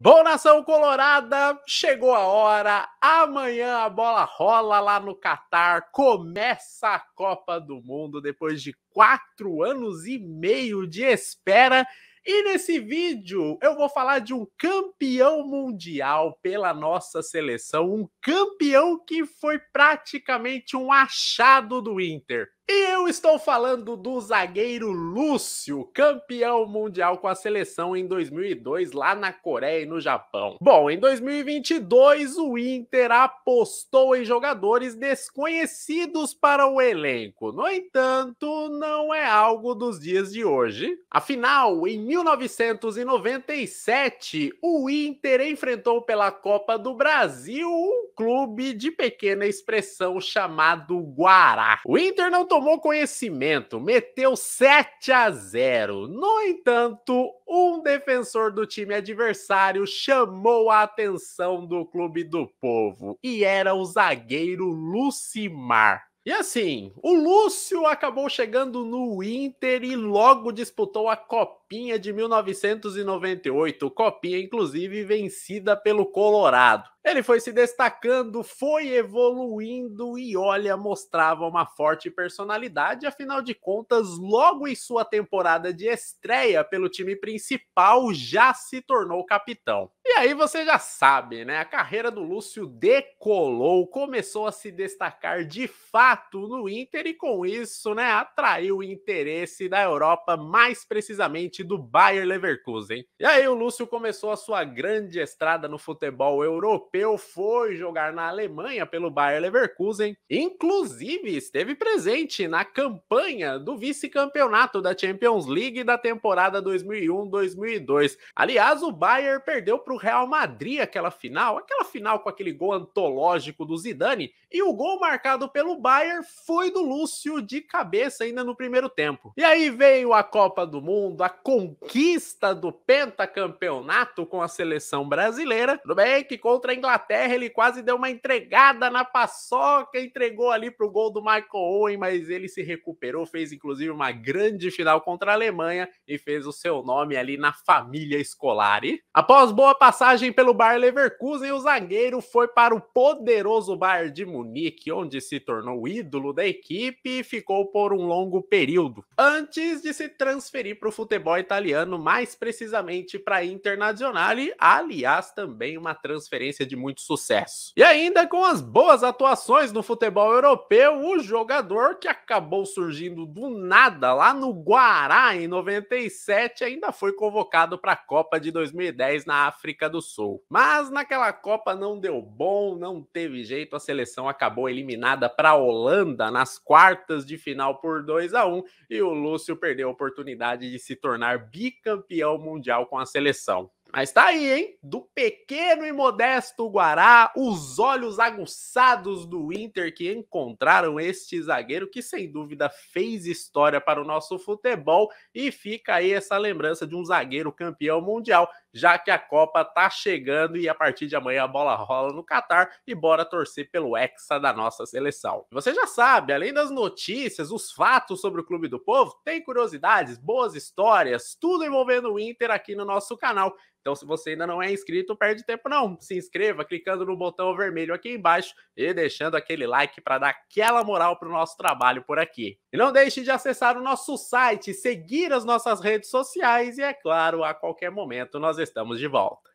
Bom, nação colorada, chegou a hora. Amanhã a bola rola lá no Catar. Começa a Copa do Mundo depois de quatro anos e meio de espera. E nesse vídeo eu vou falar de um campeão mundial pela nossa seleção, um campeão que foi praticamente um achado do Inter. Eu estou falando do zagueiro Lúcio, campeão mundial com a seleção em 2002 lá na Coreia e no Japão. Bom, em 2022 o Inter apostou em jogadores desconhecidos para o elenco. No entanto, não é algo dos dias de hoje. Afinal, em 1997, o Inter enfrentou pela Copa do Brasil um clube de pequena expressão chamado Guará. O Inter não tomou tomou conhecimento, meteu 7 a 0. No entanto, um defensor do time adversário chamou a atenção do Clube do Povo e era o zagueiro Lucimar. E assim, o Lúcio acabou chegando no Inter e logo disputou a Copa Copinha de 1998, Copinha inclusive vencida pelo Colorado. Ele foi se destacando, foi evoluindo e olha, mostrava uma forte personalidade, afinal de contas, logo em sua temporada de estreia pelo time principal, já se tornou capitão. E aí você já sabe, né? A carreira do Lúcio decolou, começou a se destacar de fato no Inter e com isso, né, atraiu o interesse da Europa, mais precisamente do Bayer Leverkusen. E aí o Lúcio começou a sua grande estrada no futebol europeu, foi jogar na Alemanha pelo Bayer Leverkusen, inclusive esteve presente na campanha do vice-campeonato da Champions League da temporada 2001-2002. Aliás, o Bayer perdeu para o Real Madrid aquela final, aquela final com aquele gol antológico do Zidane e o gol marcado pelo Bayern foi do Lúcio de cabeça ainda no primeiro tempo. E aí veio a Copa do Mundo, a conquista do pentacampeonato com a seleção brasileira. Tudo bem que contra a Inglaterra ele quase deu uma entregada na paçoca, entregou ali pro gol do Michael Owen, mas ele se recuperou, fez inclusive uma grande final contra a Alemanha e fez o seu nome ali na família escolar. E, após boa passagem pelo Bayer Leverkusen, os zagueiro foi para o poderoso Bayern de Munique, onde se tornou ídolo da equipe e ficou por um longo período, antes de se transferir para o futebol italiano, mais precisamente para a Internazionale, aliás, também uma transferência de muito sucesso. E ainda com as boas atuações no futebol europeu, o jogador que acabou surgindo do nada lá no Guará em 97 ainda foi convocado para a Copa de 2010 na África do Sul. Mas naquela Copa Copa não deu bom, não teve jeito, a seleção acabou eliminada para a Holanda nas quartas de final por 2 a 1 e o Lúcio perdeu a oportunidade de se tornar bicampeão mundial com a seleção. Mas tá aí, hein? Do pequeno e modesto Guará, os olhos aguçados do Inter que encontraram este zagueiro que sem dúvida fez história para o nosso futebol e fica aí essa lembrança de um zagueiro campeão mundial, já que a Copa tá chegando e a partir de amanhã a bola rola no Catar e bora torcer pelo hexa da nossa seleção. Você já sabe, além das notícias, os fatos sobre o Clube do Povo, tem curiosidades, boas histórias, tudo envolvendo o Inter aqui no nosso canal. Então, se você ainda não é inscrito, perde tempo não. Se inscreva clicando no botão vermelho aqui embaixo e deixando aquele like para dar aquela moral para o nosso trabalho por aqui. E não deixe de acessar o nosso site, seguir as nossas redes sociais e, é claro, a qualquer momento nós estamos de volta.